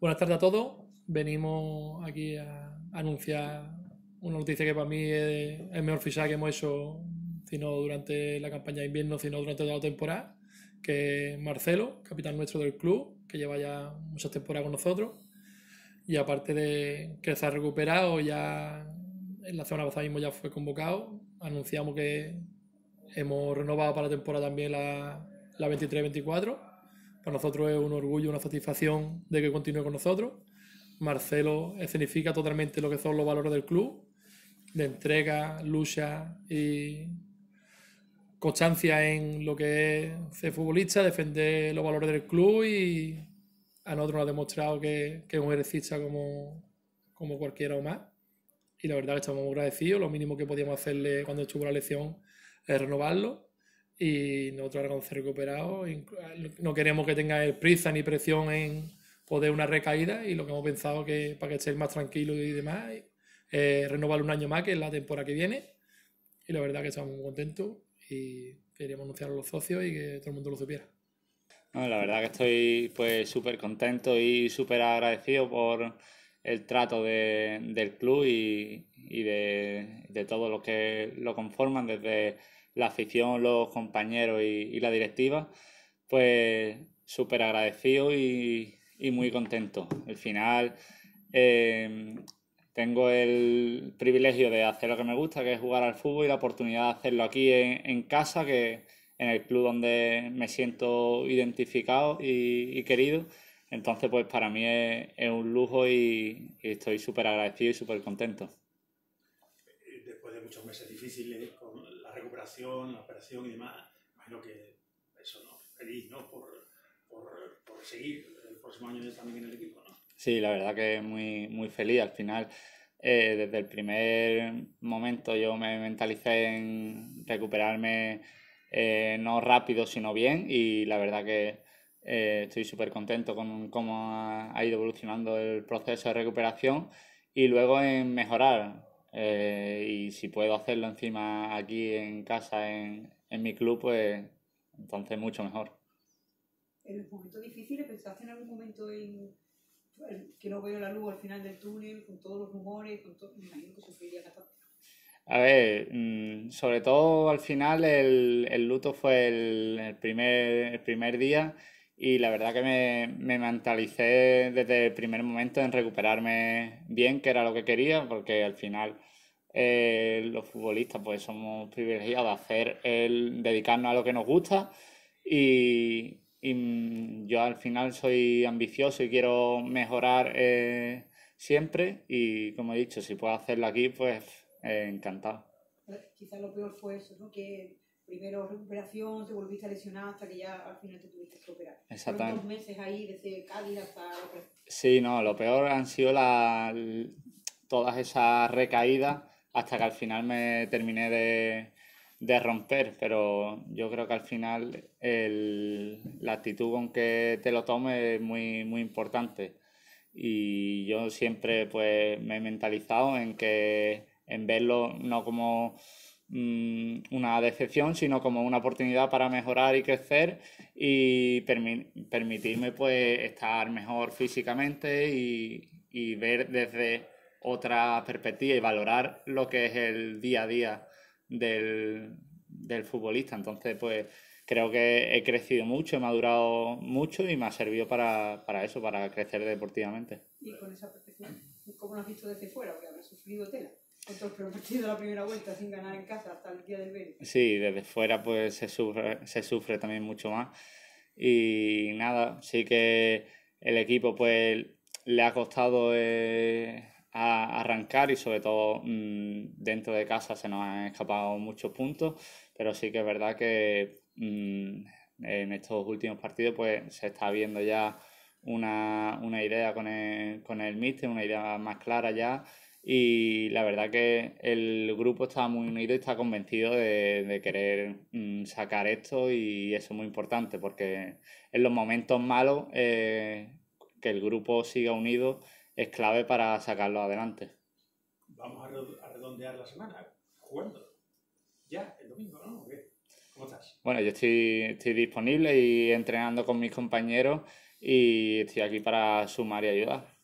Buenas tardes a todos. Venimos aquí a anunciar una noticia que para mí es el mejor fichaje que hemos hecho, sino durante la campaña de invierno, sino durante toda la temporada, que es Marcelo, capitán nuestro del club, que lleva ya muchas temporadas con nosotros. Y aparte de que se ha recuperado, ya en la zona pasada mismo ya fue convocado, anunciamos que hemos renovado para la temporada también la, la 23-24 para nosotros es un orgullo, una satisfacción de que continúe con nosotros. Marcelo escenifica totalmente lo que son los valores del club, de entrega, lucha y constancia en lo que es ser futbolista, defender los valores del club y a nosotros nos ha demostrado que, que es un ejercista como, cualquiera o más. Y la verdad que estamos muy agradecidos. Lo mínimo que podíamos hacerle cuando estuvo la elección es renovarlo y nosotros hemos recuperado. Eh, no queremos que tenga prisa ni presión en poder una recaída y lo que hemos pensado que para que esté más tranquilo y demás, eh, renovar un año más, que es la temporada que viene. Y la verdad que estamos muy contentos y queríamos anunciar a los socios y que todo el mundo lo supiera. la verdad que estoy pues súper contento y súper agradecido por el trato del club y, de, de todos los que lo conforman desde la afición, los compañeros y, la directiva, pues súper agradecido y, muy contento. Al final em, tengo el privilegio de hacer lo que me gusta, que es jugar al fútbol, y la oportunidad de hacerlo aquí en, casa, que en el club donde me siento identificado y, querido. Entonces, pues para mí es, un lujo y estoy súper agradecido y súper contento muchos meses difíciles con la recuperación, la operación y demás. Imagino que eso, ¿no? Feliz, ¿no? Por, por, seguir el próximo año también en el equipo, ¿no? Sí, la verdad que muy, muy feliz. Al final, eh, desde el primer momento yo me mentalicé en recuperarme eh, no rápido, sino bien. Y la verdad que eh, estoy súper contento con cómo ha, ha ido evolucionando el proceso de recuperación. Y luego en mejorar, eh, y si puedo hacerlo encima aquí en casa, en, en mi club, pues entonces mucho mejor. En los momentos difíciles, ¿pensaste en algún momento en que no veo la luz al final del túnel, con todos los rumores, con todo, me imagino que sufriría bastante. A ver, mm, sobre todo al final el, el luto fue el, el, primer, el primer día y la verdad que me, me, mentalicé desde el primer momento en recuperarme bien, que era lo que quería, porque al final eh, los futbolistas pues somos privilegiados de hacer el dedicarnos a lo que nos gusta y, yo al final soy ambicioso y quiero mejorar eh, siempre y como he dicho, si puedo hacerlo aquí pues eh, encantado. Quizás lo peor fue eso, ¿no? Que primero recuperación, te volviste lesionado hasta que ya al final te tuviste que operar. Exactamente. dos meses ahí, desde Cádiz hasta... Sí, no, lo peor han sido la, todas esas recaídas hasta que al final me terminé de, de romper, pero yo creo que al final el, la actitud con que te lo tomes es muy, muy importante. Y yo siempre pues me he mentalizado en que en verlo no como Mm, una decepción, sino como una oportunidad para mejorar y crecer y permitirme pues estar mejor físicamente y, y, ver desde otra perspectiva y valorar lo que es el día a día del, del futbolista. Entonces, pues creo que he crecido mucho, he madurado mucho y me ha servido para, para eso, para crecer deportivamente. ¿Y con esa perspectiva? ¿Cómo lo has visto desde fuera? Porque habrás sufrido tela. Otros prometido partido la primera vuelta sin ganar en casa hasta el día del Betis. Sí, desde fuera pues se sufre, se sufre también mucho más. Y nada, sí que el equipo pues le ha costado eh, a arrancar y sobre todo mm, dentro de casa se nos han escapado muchos puntos, pero sí que es verdad que mm, en estos últimos partidos pues se está viendo ya una, una idea con el, con el míster, una idea más clara ya y la verdad que el grupo está muy unido y está convencido de, querer mm, sacar esto y eso es muy importante porque en los momentos malos eh, que el grupo siga unido es clave para sacarlo adelante. Vamos a redondear la semana jugando. Ya, el domingo, ¿no? ¿Cómo estás? Bueno, yo estoy disponible y entrenando con mis compañeros y estoy aquí para sumar y ayudar.